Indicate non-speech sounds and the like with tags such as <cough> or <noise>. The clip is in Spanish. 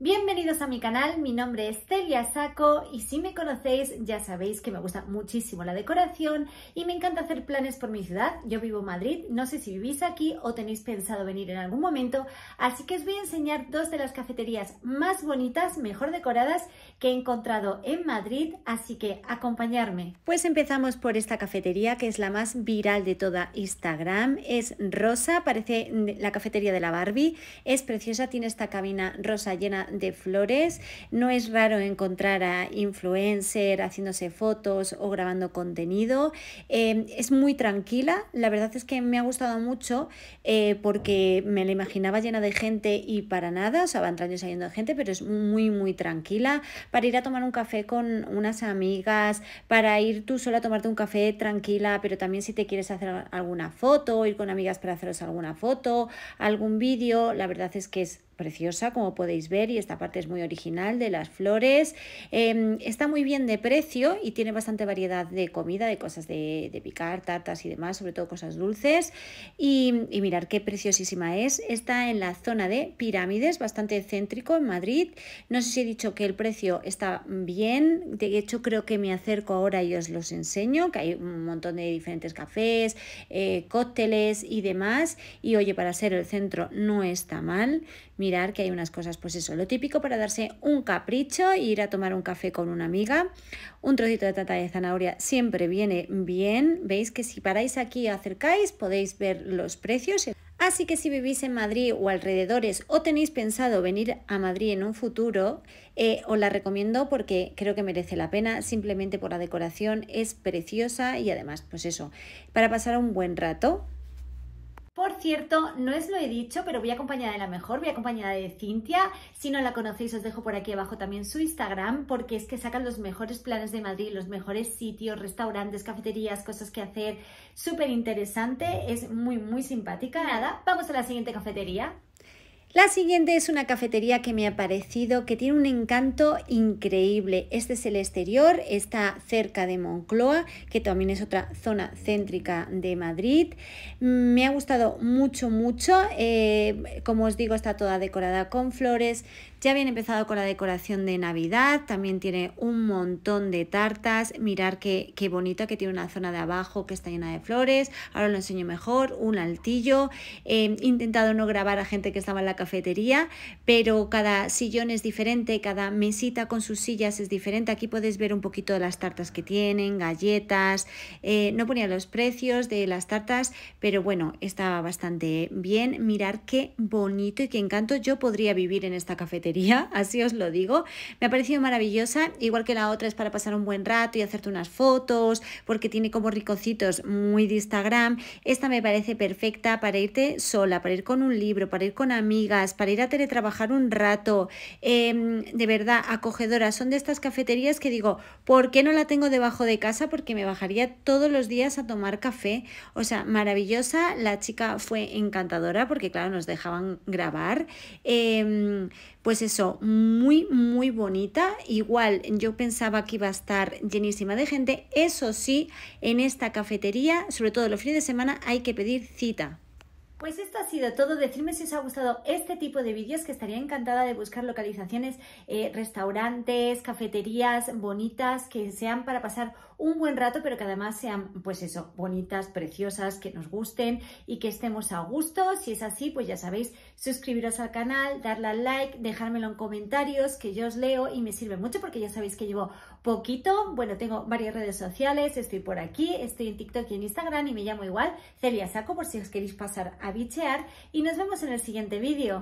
Bienvenidos a mi canal, mi nombre es Celia Saco y si me conocéis ya sabéis que me gusta muchísimo la decoración y me encanta hacer planes por mi ciudad. Yo vivo en Madrid, no sé si vivís aquí o tenéis pensado venir en algún momento, así que os voy a enseñar dos de las cafeterías más bonitas, mejor decoradas que he encontrado en Madrid, así que acompañarme. Pues empezamos por esta cafetería que es la más viral de toda Instagram, es rosa, parece la cafetería de la Barbie, es preciosa, tiene esta cabina rosa llena de flores. No es raro encontrar a influencer haciéndose fotos o grabando contenido. Em, es muy tranquila. La verdad es que me ha gustado mucho eh, porque me la imaginaba llena de gente y para nada. O sea, va entrando y saliendo de gente, pero es muy, muy tranquila. Para ir a tomar un café con unas amigas, para ir tú sola a tomarte un café tranquila, pero también si te quieres hacer alguna foto, ir con amigas para haceros alguna foto, algún vídeo, la verdad es que es preciosa, como podéis ver, y esta parte es muy original de las flores. Em, está muy bien de precio y tiene bastante variedad de comida, de cosas de, picar, tartas y demás, sobre todo cosas dulces. Y, mirar qué preciosísima es. Está en la zona de pirámides, bastante céntrico en Madrid. No sé si he dicho que el precio está bien. De hecho, creo que me acerco ahora y os los enseño, que hay un montón de diferentes cafés, eh, cócteles y demás. Y oye, para ser el centro no está mal mirar que hay unas cosas, pues eso, lo típico para darse un capricho, e ir a tomar un café con una amiga, un trocito de tata de zanahoria siempre viene bien, veis que si paráis aquí acercáis podéis ver los precios. Así que si vivís en Madrid o alrededores o tenéis pensado venir a Madrid en un futuro, eh, os la recomiendo porque creo que merece la pena, simplemente por la decoración, es preciosa y además, pues eso, para pasar un buen rato. Por cierto, no os lo he dicho, pero voy acompañada de la mejor, voy acompañada de Cintia. Si no la conocéis, os dejo por aquí abajo también su Instagram, porque es que sacan los mejores planes de Madrid, los mejores sitios, restaurantes, cafeterías, cosas que hacer. Súper interesante, es muy, muy simpática. Nada, vamos a la siguiente cafetería. La siguiente es una cafetería que me ha parecido que tiene un encanto increíble. Este es el exterior, está cerca de Moncloa, que también es otra zona céntrica de Madrid. Mm, me ha gustado mucho, mucho. Eh, como os digo, está toda decorada con flores, ya habían empezado con la decoración de Navidad, también tiene un montón de tartas. Mirar qué, qué bonita que tiene una zona de abajo que está llena de flores. Ahora lo enseño mejor, un altillo. He intentado no grabar a gente que estaba en la cafetería, pero cada sillón es diferente, cada mesita con sus sillas es diferente. Aquí podéis ver un poquito de las tartas que tienen, galletas. Eh, no ponía los precios de las tartas, pero bueno, estaba bastante bien. Mirar qué bonito y qué encanto. Yo podría vivir en esta cafetería <laughs> así os lo digo. Me ha parecido maravillosa, igual que la otra es para pasar un buen rato y hacerte unas fotos, porque tiene como ricocitos muy de Instagram. Esta me parece perfecta para irte sola, para ir con un libro, para ir con amigas, para ir a teletrabajar un rato. Em, de verdad, acogedora. Son de estas cafeterías que digo, ¿por qué no la tengo debajo de casa? Porque me bajaría todos los días a tomar café. O sea, maravillosa. La chica fue encantadora porque, claro, nos dejaban grabar. Em, pues pues eso, muy, muy bonita. Igual yo pensaba que iba a estar llenísima de gente. Eso sí, en esta cafetería, sobre todo los fines de semana, hay que pedir cita. Pues esto ha sido todo. decirme si os ha gustado este tipo de vídeos, que estaría encantada de buscar localizaciones, eh, restaurantes, cafeterías bonitas, que sean para pasar un buen rato, pero que además sean, pues eso, bonitas, preciosas, que nos gusten y que estemos a gusto. Si es así, pues ya sabéis, suscribiros al canal, darle al like, dejármelo en comentarios, que yo os leo y me sirve mucho porque ya sabéis que llevo poquito. Bueno, tengo varias redes sociales, estoy por aquí, estoy en TikTok y en Instagram y me llamo igual Celia Saco por si os queréis pasar a bichear y nos vemos en el siguiente vídeo.